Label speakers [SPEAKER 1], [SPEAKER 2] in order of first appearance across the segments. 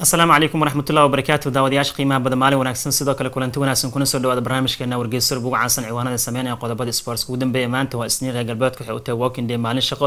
[SPEAKER 1] asalaamu calaykum waraxmatullah wabarakaatu daawadayaasha qiimaha badan maalin wanaagsan sidoo kale kulanti wanaagsan kuna soo dhawaada barnaamijkeena wargeysa ugu caansan ciwaanada sameyn ee qodobada sports ugu dambeeya maanta waa isniin reer galbeedka waxay u tahay walking day maalin shaqo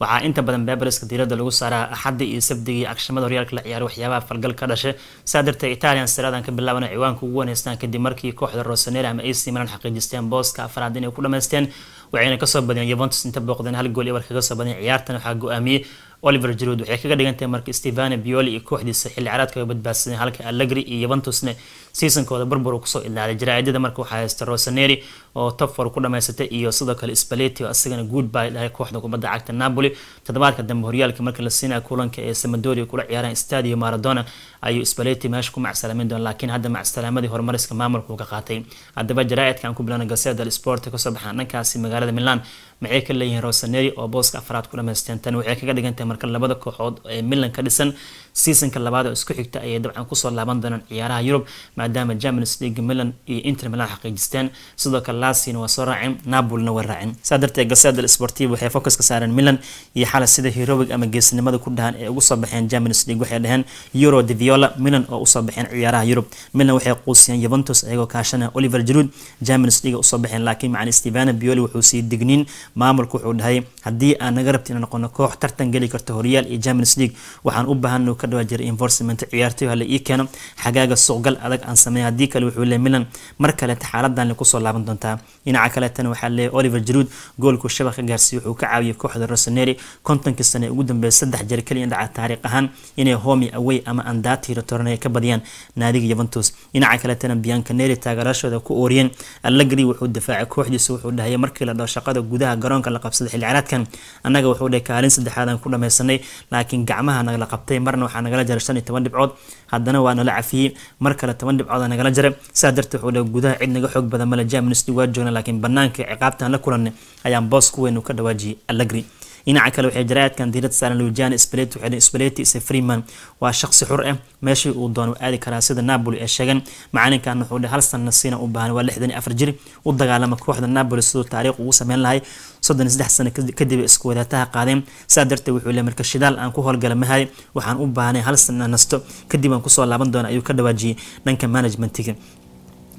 [SPEAKER 1] waxaa inta badan beeberiska diiradda lagu saaraa axadda iyo sabdigii agshamada horyaalka la ciyaara waxyaabaha falgal ka dhashay saa darteed italian siradan ka bilaabana ciwaanka ugu wanaystaan kadib markii kooxda rosanera ama ac milan xaqiijisteen booska afraad inay ku dhamaysteen waxayna kasoo badiyeen yuventus inta booqdeen hal gool iyo war kaga soo badiyeen ciyaartan waxaa go-aamiyey oliver jaruud waxay kaga dhigantahay marka stevane bioli iyo kooxdiisa xilli kaga badbaadsadeen halka allegri iyo yuventusna seasonkooda barbaru kusoo idnaaday jaraaidada marka waxaa haysta rosaneri oo topfor ku dhamaysatay iyo sidoo kale spaleti oo asagana good dhahay kooxda kubadda cagta napoli toddobaadka dambe horyaalka marka la siinaya kulanka ee samadoria kula ciyaaraan stadio maradona ayuu spaleti meesha ku macsalaamin doon laakiin hadda macsalaamadi horumariska maamulka uu ka qaatay haddaba jaraaidka aan ku bilowna gaseeda sport kasoo baxaan dhankaasi magaalada milan maxay ka leeyihiin rosaneri oo booska afraad ku dhamaysteen tan waxay kaga dhigantahay marka labada kooxood ee milan ka dhisan seasonka labaad oo isku xigta ayay dabcan kusoo laaban doonaan ciyaaraha yurub maadaama champions league milan iyo inter milan xaqiijisteen sidoo kale laasina waa soo raaceen napolina waa raaceen saa darteed gasada sportivo waxay focuska saareen milan iyo xala sida heroic ama geesinimada ku dhahan ee ugu soo baxeen champions league waxay dhaheen euro de viola milan oo usoo baxeen ciyaaraha yurub milan waxay quusiyeen juventus ayagoo kaashanaya oliver jaruud champions league usoo baxeen laakiin macani stevana bioli wuxuu sii digniin maamulku wuxuu dhahay haddii aan naga rabti inaan noqono koox tartan geli karta horyaal iyo champions league waxaan u baahana ka dhawaa jira enforcement ciyaartoy hala ii keeno xagaaga suuqgal adag aan sameeya haddii kale wuxuu le milan mar kaleeta xaaladan le kusoo laaban doontaa dhinaca kaleetana waxaa leeya oliver jaruud goolkuu shabaq ka wuxuu ka caawiyay kooxda rosaneri kontonkii sane ugu dambeeyay saddex jeer keliya dhaca taariikh ahaan inay homi awey ama andaati retorn ay ka badiyaan naadiga yuventus dhinaca kaleetana biancaneri taageerashooda ku ooriyeen allegri wuxuu difaacay kooxdiisa wuxuu dhahayay markii la dhao shaqada gudaha garoonka la qabsaday xilciyaaradkan annaga wuxuu dhahay kaalin saddexaad ku dhamaysanay laakiin gacmaha nagala qabtay marna waxaa nagala jaray shan iyo toban dhibcood haddana waa nala cafiyey mar kale toban dhibcooda nagala jaray sidaa darteed wuxuu leey gudaha cid naga xoog badan male germany waa joogna laakiin bannaanka ciqaabtaan la kulanay ayaan boos kuweynu ka dhawaajiyey alagri dhinaca kale waxay jaraa'idkan diirada saaran luigiana spaleti waxay spaleti ise freeman waa shaqsi xur ah meeshii uu doono aadi karaa sida napoli ee sheegan macalinkan wuxuu dheh hal sanna u baahan waa lixdan afar jir u dagaalama kooxda napoli siduu taariikh ugu sameyn lahay soddon saddex sano kadib isku wadaataha qaadeen saa darteed wuxuu le marka shidaal aan ku howlgala mahay waxaan u baahnay hal sanna nasto kadib aan kusoo laaban doona ayuu ka dhawaajiyey dhanka managementiga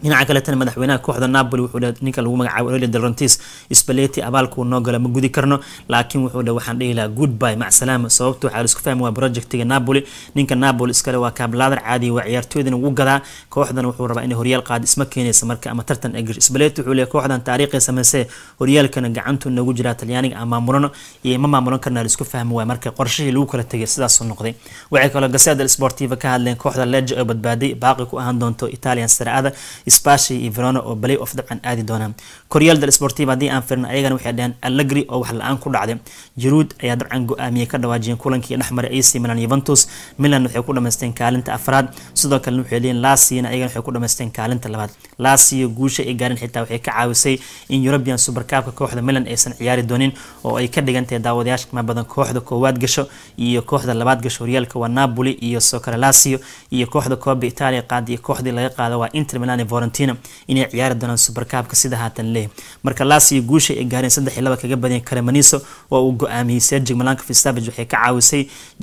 [SPEAKER 1] dhinaca kaletana madaxweynaha kooxda napoli wuxuu ninka lagu magacaabo olia delrontis spaleti abaalkuu noo gala ma gudi karno laakiin wuxuu dhe waxaan dhihi lahaa good macsalaama sababta waxaa laisku fahmi waa projectiga napoli ninka napoli iskale waa kaablaadar caadiya waa ciyaartooydina ugu gadaa kooxdan wuxuu rabaa inay horyaal qaad isma keenaysa marka ama tartan egir spaleti wuxuu leeyahy kooxdan taariikhii samaysee horyaalkana gacantu nagu jira talyaaniga aan maamulano iyo ma maamulan karna laisku fahmi waay marka qorshihii lagu kala tegay sidaasuu noqday waxay kaloo gaseeda sportiva ka hadleen kooxda leja oo badbaaday baaqi ku ahaan doonto italian saraada isbaashi iyo verona oo balay of dabcan aadi doona koryaal del sportiva haddii aan firna ayagana waxay dhaheen allegri oo wax la-aan ku dhacday jaruud ayaa dabcan go-aamiyey ka dhawaajiyeen kulankii dhexmaray ac milan yuventus milan waxay ku dhamaysteen kaalinta afraad sidoo kalena waxay leeyiin laasiyana ayagana waxay ku dhamaysteen kaalinta labaad laasiyo guusha ay gaarin xitaa waxay ka caawisay in european supercaabka kooxda milan aysan ciyaari doonin oo ay ka dhigantahay daawadayaasha qimaa badan kooxda koowaad gasho iyo kooxda labaad gasho horyaalka waa napoli iyo socoralacio iyo kooxda kooba italia qaada iyo kooxdii laga qaada waa inter milan Florentino inay ciyaari doonaan Supercup-ka sida haatan leh marka Lazio guusha ay gaareen saddex laba kaga badiyay Cremonese waa uu go'aamiyay Sergio Milankovic-Savic waxay ka caawisay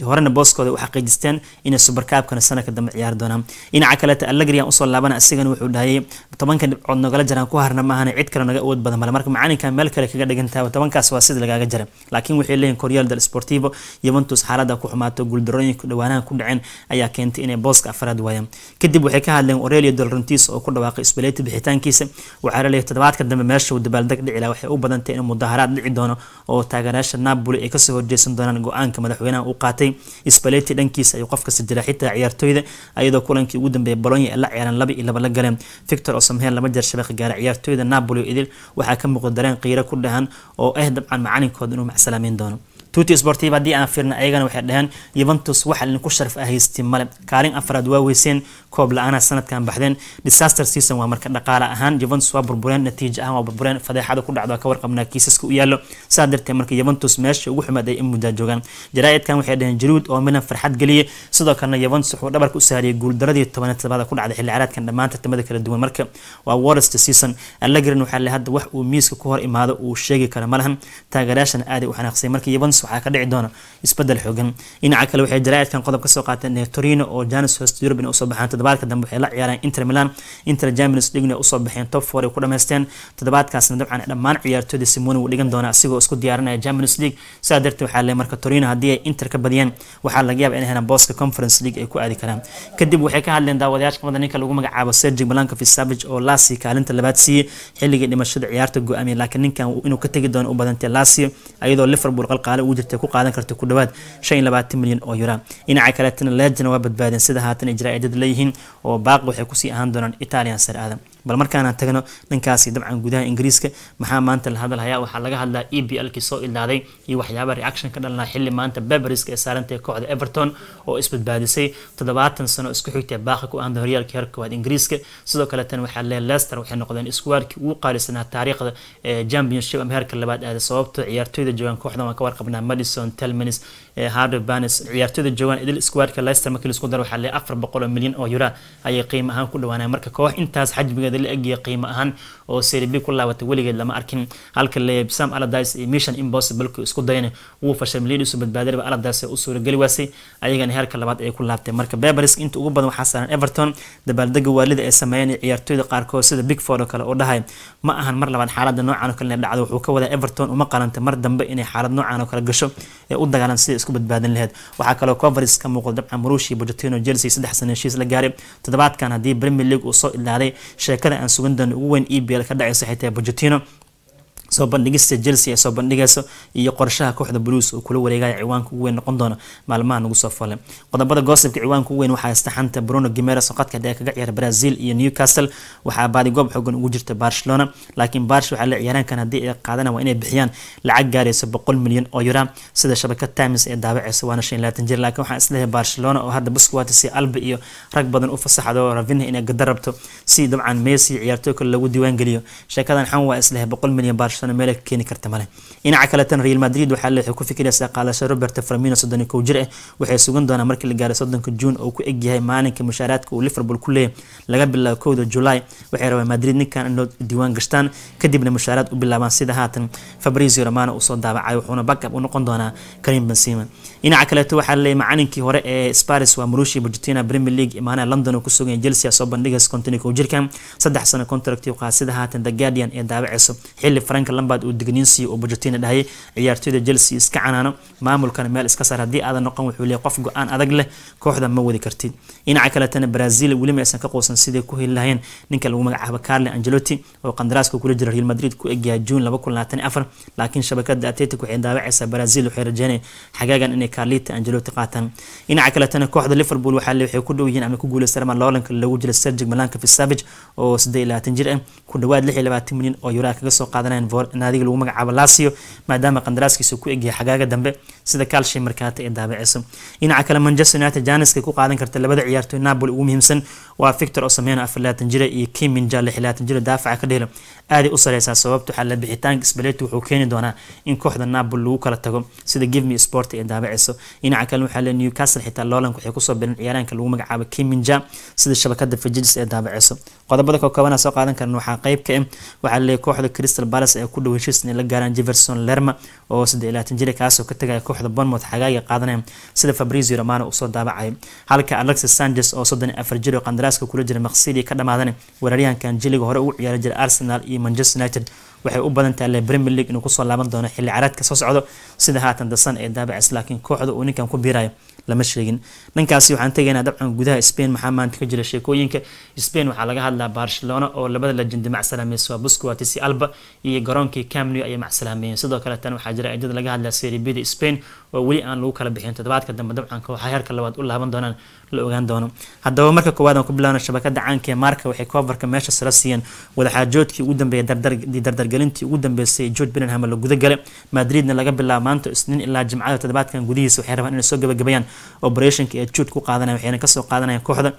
[SPEAKER 1] horena booskooda u xaqiijisteen inay supercup sanadka dambe ciyaari doonaan dhinaca kaleeta Allegri usoo laabanaya asigana wuxuu dhahayay tobanka dhibcood nagala jaraan ku harna maahana cid kale naga awood badan male marka macalinkan meel kale kaga dhigantaha tobankaas waa sida lagaaga jara laakiin waxay leeyihin Corriere del Sportivo Juventus xaaladda ku xumaato guuldarooyinka dhawaanaha ku dhaceen ayaa keentay inay booska afraad waayaan kadib waxay ka hadleen Aurelio Del Laurentiis oo ku dhawaaqay isbaleyti bixitaankiisa waxaa laleeyahay toddobaadka dambe meesha uu dabaaldeg dhici waxay u badantay inuu mudaharaad dhici doono oo taageerayaasha naaboli ay kasoo horjeesan doonaan go-aanka madaxweynaha uu qaatay isbaleyti dhankiisa ayuu qof kasta jira xitaa ciyaartooyda iyadoo kulankii ugu dambeeyay bolonya ay la ciyaareen laba iyo laba la galeen victor osamheen laba jeer shabaq gaara ciyaartooyda naaboli idil waxaa ka muuqda dareen qiiro ku dhahan oo ah dabcan macalinkooda inuu macsalaameyn doono tuti sportiv hadii aan fiirna ayagana waxay dhaheen yuventus waxa idinku sharaf ahaysti ah male kaalin afraad waa weyseen koob la-aana sanadkan baxdeen disaster season waa marka dhaqaale ahaan yuventus waa burbureen natiijo ahaan waa burbureen fadeexada ku dhacdo ka warqabnaa kiisaska u yaallo saa darteed marka yuventus meesha ugu xumaad ay in joogaan jaraa waxay dhaheen jaruud oo milan farxad geliyay sidoo kalena yuventus wuxuu dhabarka u saariyay guuldaradii tobaneed tobaada ku dhacday xilli dhammaan tartamada kala duwan marka waa warest season allegrin waxaa le hadda wax uu miiska ku hor imaado uu sheegi karo malahan taageerayaashan aaday u xanaaqsay marka yuventus janis waxaa ka dhici doona isbedel xoogan dhinaca kale waxay jaraa'idkan qodob kasoo qaateen torino oo janis host eurubin usoo baxaan toddobaadka dambe waxay la ciyaareen inter milan inter champions leaguena usoo baxeen top four ay ku dhamaysteen toddobaadkaasna dabcan dhammaan ciyaartoyda simoni wuu dhigan doona asigoo isku diyaarinaya champions league sidaa darteed waxaa le marka torino haddii ay inter ka badiyeen waxaa laga yaaba inay helaan booska conference league ay ku aadi karaan kadib waxay ka hadleen daawadayaasha qabada ninka lagu magacaabo sergi balanka fisavage oo lasi kaalinta labaad siiyey xilligii dhimashada ciyaarta go-aamiyay laakiin ninkan inuu ka tegi doono u badantay lasi ayadoo liverpool qalqaale ugu jirtay ku qaadan karta ku dhawaad shan labaatan milyan oo yura dhinaca kaletana leejan waa badbaadeen sida haatan ijraa-i dad leeyihiin oo baaqi waxay kusii ahaan doonaan italian sar aadan bal markaanaan tagno dhankaasi dabcan gudaha ingiriiska maxaa maanta la hadalhayaa waxaa laga hadlaa e b l kii soo ilaaday iyo waxyaaba reaction ka dhalana maanta beberiska ee saarantay kooxda everton oo isbadbaadisay toddobaatan sano isku xigtay baaqi ku ahda horyaalka heer koowaad ingiriiska sidoo kale waxaa leeyahay leicester waxay noqdeen iskuwaarkii ugu qaalisanaa taariikhda championship ama heerka labaad aada sababto ciyaartooyda joogaan kooxdan waan ka warqabnaa madison telmanis eh, harvey banes ciyaartooyda joogaan idil iskuwaarka leicester markii laisku daro waxaa leeyahay afar boqol oo milyan oo euro ayay qiimo ahaan ku dhawaanayaan marka koox intaas xajmigeeda tayada la egya qiimo ahaan oo seri ku laabatay weligeed lama arkin halka leeb sam allardyce iyo mission impossible isku dayna wuu fashay miliyadiisu badbaadadaba allardyce u suurageli waasay ayagana heerka labaad ay ku laabtay marka beberis inta ugu badan waxaa saaran everton dabaaldega waalida ay sameeyaen ciyaartooyda qaarkood sida bigford oo kale oo dhahay ma ahan mar labaad xaalada noocan oo kale dhacda wuxuu ka wadaa everton uma qalantay mar dambe inay xaalad noocan oo kale gasho ee u dagaalan sidai isku badbaadin laheyd waxaa kaloo coveris ka muuqda dabcan maruushi bojatino chelsea saddex sano heshiis la gaaray toddobaadkan haddii premier league uu soo ilaaday sheek kale aan sugan doono ugu weyn ebl ka dhacaysa xitaa bujatino soo bandhigista chelsea ay soo bandhigayso iyo qorshaha kooxda blues uu kula wareegaya ciwaanka ugu weyn noqon doona maalmaha nagu soo falay qodobada goosibka ciwaanka ugu weyn waxaa haysta xanta bruno gimeres oo qadka dheer kaga ciyaara brazil iyo newcastle waxaa baadigoob xoogan ugu jirta barcelona laakiin barsh waxaa la ciyaaraan kan haddii ay qaadana waa inay bixiyaan lacag gaarayso boqol milyan oo yura sida shabakad times ee daabacaysa waana shan laatan jir laakiin waxaa isleehay barcelona oo hadda busquati alba iyo rag badan u fasaxdo ravinha inay gada si dabcan messi ciyaartooy kale lagu diiwaan geliyo sheekadan xan waa isleehay boqol milyan barsh qaadanayshana meel keeni karta male dhinaca kaletana real madrid waxaa ku fikiraysaa qaadasho roberto framino soddon kow jir ah waxay sugan doonaa markii la gaaro soddonka juun oo ku egyahay maalinka mushaaraadka uu liverpool ku leeyahay laga bilaabo kowda julaay waxay rabaan madrid ninkan inoo diiwaan gashtaan kadibna mushaaraad u bilaabaan sida haatan fabrizio romano uu soo daabacay wuxuuna bakab u noqon doonaa karim benzema dhinaca kaleeto waxaa laleeyahy macalinkii hore ee sparis waa murushi bargentina premier league imaanaha london oo ku suganya chelsea soo bandhigas kontonik oo jirka saddex sano contractiu qaad sida haatan the guardian ee daabaceyso xilli faranka lambad uu digniinsiiyo oo bargentina dhahayay ciyaartooyda chelsea iska canaano maamulkana meel iska saar haddii aadan noqon wuxuu leeyahy qof go-aan adag leh kooxda ma wadi kartid dhinaca kaleetana brazil weli ma aysan ka quusan sidai ku heli lahayeen ninka lagu magacaabo carle angelotti oo qandaraaska kula jira real madrid ku egyahay juun laakiin shabakada atletic waxay daabaceysaa brazil waxay rajeynaya xagaagan inay carlita angeloti qaatan dhinaca kaletana kooxda liverpool waxay ku dhow yihiin ama ku guuleysanayaan loolanka lagu jira sergig malanka fisavage oo siddeed labaatan jir ah ku dhawaad lix iyo labaatan milyan oo yuraa ah kaga soo qaadanayaan naadiga lagu magacaabo lasio maadaama qandaraaskiisa ku egyahay xagaaga dambe sida kaalshay markaata ee daabiciso dhinaca kale manchester united janiska ku qaadan karta labada ciyaartoy napoli ugu muhiimsan waa victor osameno afar jira ah, iyo kiminja lix jira ah, daafaca ka dhehlo aaday u sareysaa sababta waxaa bixitaanka spaleti wuxuu keeni doonaa in kooxda napoli lagu kala tago sida givme sport ee daabaciso kicinayso dhinaca kale waxaa le newcastle xitaa loolanka waxay kusoo bilan ciyaaraanka lagu magacaabo kiminja sida shabakada fajigs ee daabaceyso qodobada kookoobanaa soo qaadan karan waxaa qeyb ka ah waxaa leey kooxda crystal palace ee ku dhow heshiis inay la gaaraan jefferson lerma oo saddex laatan jira ah, kaasoo ka tagaya kooxda bournemouth xagaaga qaadanaya sida fabrizio romano usoo daabacay halka alexis sanchez oo soddon iyo afar jir oo qandaraaska kula jira maqsidi ka dhamaadan weeraryahankan jiliga hore ugu ciyaari jira arsenal iyo manchester united waxay u badan badantahay premier league inuu kusoo laaban doono xilli caraadka soo socdo sida haatan dasan sun ee daabacis laakiin kooxda uu ninkan ku biirayo lama sheegin dhankaasi waxaan tegaynaa dabcan gudaha spain maxaa maanta ka jira sheekooyinka spain waxaa laga hadlaa barcelona oo labada lajandi macsalaameysay waa busquatisi alba iyo garoonkii camnew ayay macsalaameeyeen sidoo kale waxaa jira eedada laga hadlaa seribida spain oo weli aan lagu kala bixin toddobaadka dambe dabcanka waxaa heerka labaad u laaban doonaan la ogaan doono haddaba marka koowaad aan ku bilaabno shabakada caanka ee maarka waxay koofarka meesha sara siiyeen wadaxaajoodkii ugu dambeeyay dardargelintii ugu dambeysay george benenham la guda gale madridna laga bilaabo maanta isniin ilaa jimcada toddobaadkan gudihiisa waxay rabaan inay soo gabagabayaan operationka ee juud ku qaadanaya waxayna kasoo qaadanayaan kooxda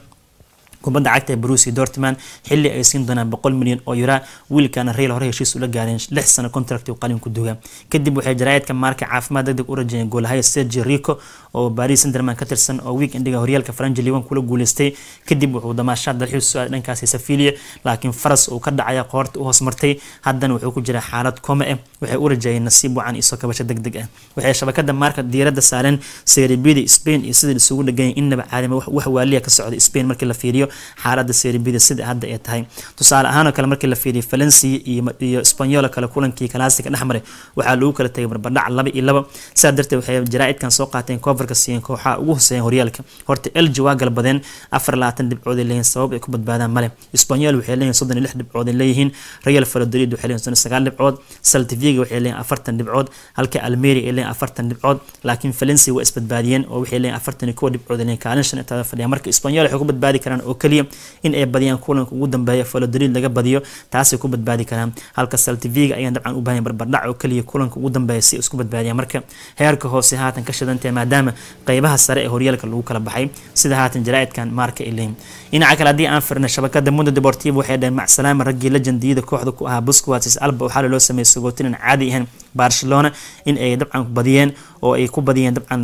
[SPEAKER 1] kubada cagta ee brusi dortman xili ay siin doonaan boqol milyan oo yuraa wiilkaana reyl hore heshiis ula gaareen lix sano contract uu qalinku duga kadib waxay jaraa'idka maarka caafimaad degdeg u rajeeyeen goolahaya sergi rico oo baris sunderman ka tirsan oo wiig indhiga horyaalka faranji liwan kula guuleystay kadib wuxuu damaashaad dalxiis dhankaasi safilia laakiin faras uu ka dhacaya qoorta u hoosmartay haddana wuxuu ku jira xaalad koma ah eh, waxay u rajeeyeen nasiib wacan isoo kabasho deg deg ah waxay shabakada maarka diiradda saareen seeribiyada spain iyo sidii isugu dheganyeen innaba caadima wax waaliya ka socda spain markii la fiiriyo xaalada serbida sida hadda ay tahay tusaale ahaan oo kale markii la fiiriya valencia iyo isbanyol kale kulankii kalaasika dhexmaray waxaa lagu kala tegay barbadhac laba iyo laba sidaa darteed waxay jaraa'idkan soo qaateen koofarka siiyeen kooxaha ugu hoseeyan horyaalka horta elji waa galbadeen afar labaatan dhibcooday leeyihin sabab ay ku badbaadaan male isbanyol waxay leeyihin soddon iyo lix dhibcooday leeyihiin real faladolid waxay leeyihin soddon sagaal dhibcood saltiviga waxay leeyihin afartan dhibcood halka almeria ay leeyihin afartan dhibcood laakiin valencia waa isbadbaadiyeen oo waxay leeyihin afartan iyo kuwa dhibcooday leeyihin kaalin shan intaada fadhiya marka isbanyol waxay ku badbaadi karaan oo keliya in ay badiyaan kulanka ugu dambeeya falodaliid laga badiyo taasay ku badbaadi karaan halka saltiviga ayaan dabcan u barbardhac oo keliya kulanka ugu dambeeya si isku badbaadiyaan marka heerka hoose haatan ka shadantee maadaama qeybaha sare ee horyaalka lagu kala baxay sida haatan jaraa'idkan maarka ilayn dhinaca kale haddii aan firna shabakada mundo deportivo waxay dhaheen macsalaama raggii lajandiyada kooxda ku ahaa busquatis alba waxaale loo sameeyey sagootin caadi ahayn barcelona in ay dabcan badiyeen oo ay ku badiyeen dabcan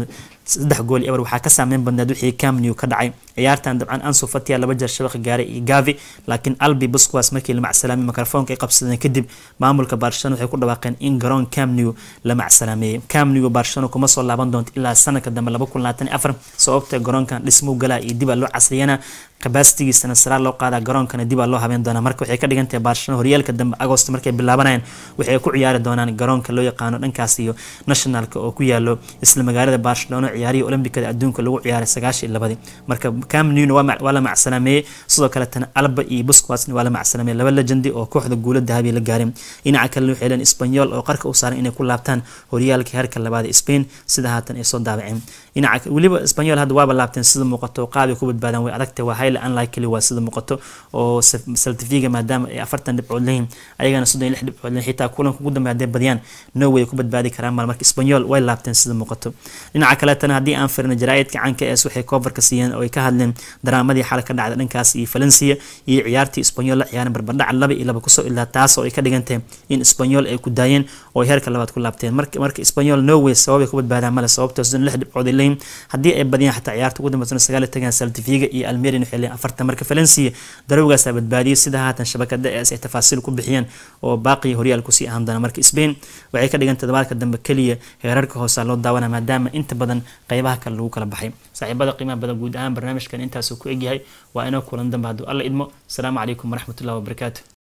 [SPEAKER 1] saddex gool eber waxaa ka saameyn badneed wixii camnew ka dhacay ciyaartan dabcan ansu fatia laba jeer shabaqa gaaray iyo gavi laakiin albi busquas markii la macsalaamiyey mikrofoonka ay qabsadeen kadib maamulka barcelona waxay ku dhawaaqeen in garoon camnew la macsalaamiyey camnew barcelona kuma soo laaban doonto ilaa sanadka dambe laba kun labaatan afar sababta garoonkan dhismuu galaa iyo dib loo casriyana kabaastigiisana saraar loo qaadaa garoonkana dib loo habeyn doonaa marka waxay ka dhigan barcelona horyaalka dambe agosto markay bilaabanayaan waxay ku ciyaari doonaan garoonka loo yaqaano dhankaas iyo nationalka oo ku yaalo isla magaalada barcelona ciyaarihii olimbikada adduunka lagu ciyaaray sagaashan labadii marka camnun waa la macsalameeyey sidoo kaletana alba iyo busquasna waa la macsalameeyey laba lejandi oo kooxda guula dahabiya la gaarin dhinaca kalena waxay leen sbanyol oo qarka u saaran inay ku laabtaan horyaalka heerka labaada spain sida haatan ay soo daabaceen dhinaca weliba sbanyol hadda waaba laabteen sida muuqato qaabay ku badbaadaan way adagta waa highly unlikely waa sida muuqato oo saltifiga maadaama ay afartan dhibcood leeyihin ayagana soddon iyo lix dhibcood leeyihin xitaa kulanka ugu dambeey hadday badiyaan norway ku badbaadi karaan maal marka sbanyol way laabteen sida muuqato dhinaca kaletana haddii aan firna jaraa'idka canka es waxay koofarka siiyeen oo ay ka hadleen daraamadii xal ka dhacda dhankaas iyo falansiya iyo ciyaartii sbanyol la ciyaaren barbardhaca laba iyo laba kusoo ilaa taasoo ay ka dhigantahay in sbanyol ay ku daayeen oo ay heerka labaad ku laabteen marka sbanyol norway sababay ku badbaadaan male sababtoo lix dhibcooday leyn haddii ay badiyaan xataa ciyaarta ugu dambeysa sagaal iyo togan saltifiga iyo almerin waxay leeyihin afartan marka falansiya darowgaasaa badbaadiyay sidaa haatan shabakada eas ay tafaasiil ku bixiyeen oo baaqii horyaal kusii ahaan doona marka spain waxay ka dhigantay todobaadka dambe keliya heerarka hoosaa loo daawana maadaama inta badan qeybaha kale lagu kala baxay saaxiibada qiimaha badan guud ahaan barnaamijkan intaasuu ku egyahay waa inoo kulan dambe hadduu alla idmo asalaamu calaykum waraxmatullahi wabarakaatu